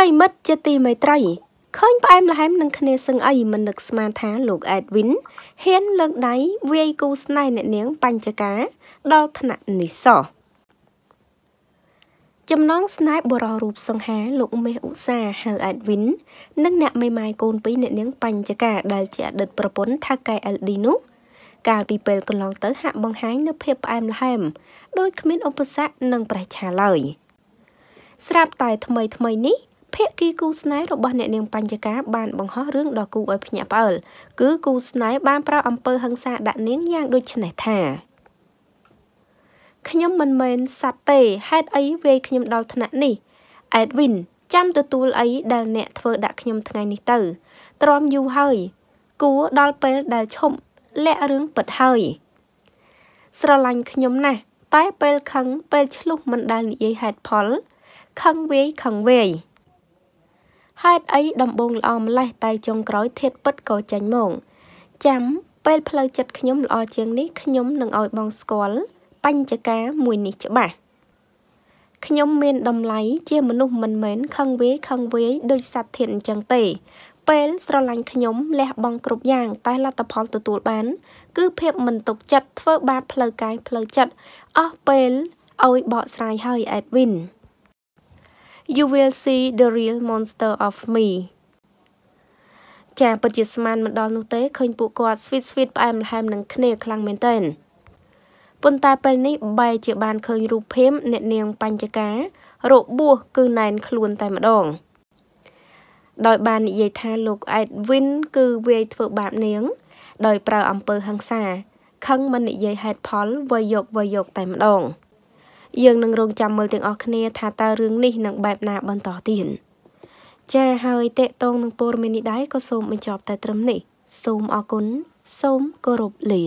ប្រិមិត្តជាទីមេត្រីឃើញផ្អែមល្ហែមនឹងគ្នាសឹងអីមិននឹកស្មានថា លោកអេដវិនហ៊ានលើកដៃវាយគូស្នេហ៍អ្នកនាងបញ្ចការដល់ថ្នាក់នេះសោះចំណងស្នេហ៍បរោះរូបសង្ហាលោកមេសឧស្សាហៅអេដវិននិងអ្នកមេម៉ាយកូនពីរអ្នកនាង បញ្ចការដែលជាអតីតប្រពន្ធថាកែ LD នោះកាលពីពេលកន្លងទៅហាក់បង្ហាញនូវភាពផ្អែមល្ហែមដោយគ្មានឧបសគ្គនិងប្រឆាឡើយស្រាប់តែថ្មីថ្មីនេះភាគីគូស្នេហ៍របស់អ្នកនាងបញ្ញកា បានបង្ហោះរឿងដ៏គួរឲ្យភ្ញាក់ផ្អើលគឺគូស្នេហ៍បានប្រើអំពើហិង្សាដាក់នាងយ៉ាងដូចនេះថាខ្ញុំមិនមែនសត្វទេហេតុអីវាយខ្ញុំដល់ថ្នាក់នេះអេដវិនចាំទទួលអីដែលអ្នកធ្វើដាក់ខ្ញុំ ថ្ងៃនេះទៅទ្រាំយូរហើយគួរដល់ពេលដែលឈប់លាក់រឿងពិតហើយស្រឡាញ់ខ្ញុំណាស់តែពេល ខឹងពេលឆ្លុះមិនដែលនិយាយហេតុផលខឹងវាយខឹងវាយហេតុអីដំបងល្អម្លេះតែចុងក្រោយធាតពិតក៏ចាញ់មកចាំពេលផ្លូវចិត្តខ្ញុំល្អជាងនេះខ្ញុំនឹងឲ្យបងស្គាល់បញ្ចការមួយនេះច្បាស់ខ្ញុំមានតម្លៃជាមនុស្សមិនមែនខឹងវាយខឹងវាយដោយសត្វធាតអញ្ចឹងទេពេលស្រឡាញ់ខ្ញុំលះបង់គ្រប់យ៉ាងតែលទ្ធផលទទួលបានគឺភាពមិនទុកចិត្តធ្វើបាបផ្លូវកាយផ្លូវចិត្តអស់ពេលឲ្យបកស្រាយហើយអេដវិន you will see the real monster of me ចាពិតជាស្មានមិនដល់នោះទេឃើញពួកគាត់ sweet sweet ផ្អែមល្ហែមនឹងគ្នាខ្លាំងមែនទែនប៉ុន្តែពេលនេះបែរជាបានឃើញរូបភាពអ្នកនាងបញ្ចការរបួសគឺណែន ខ្លួនតែម្ដង ដោយបាននិយាយថាលោកអេតវិនគឺវាយធ្វើបាបនាង ដោយ ប្រើអំពើហិង្សាខឹងមិននិយាយហេតុផលវៃយកវៃយក តែម្ដង។យើងនឹងរងចាំមើលទាំងអស់គ្នាថាតើរឿងនេះនឹងបែបណាបន្តទៀតចា៎ហើយតេតងនឹងព័ត៌មាននេះដែរក៏សូមបញ្ចប់តែត្រឹមនេះសូមអរគុណសូមគោរពលា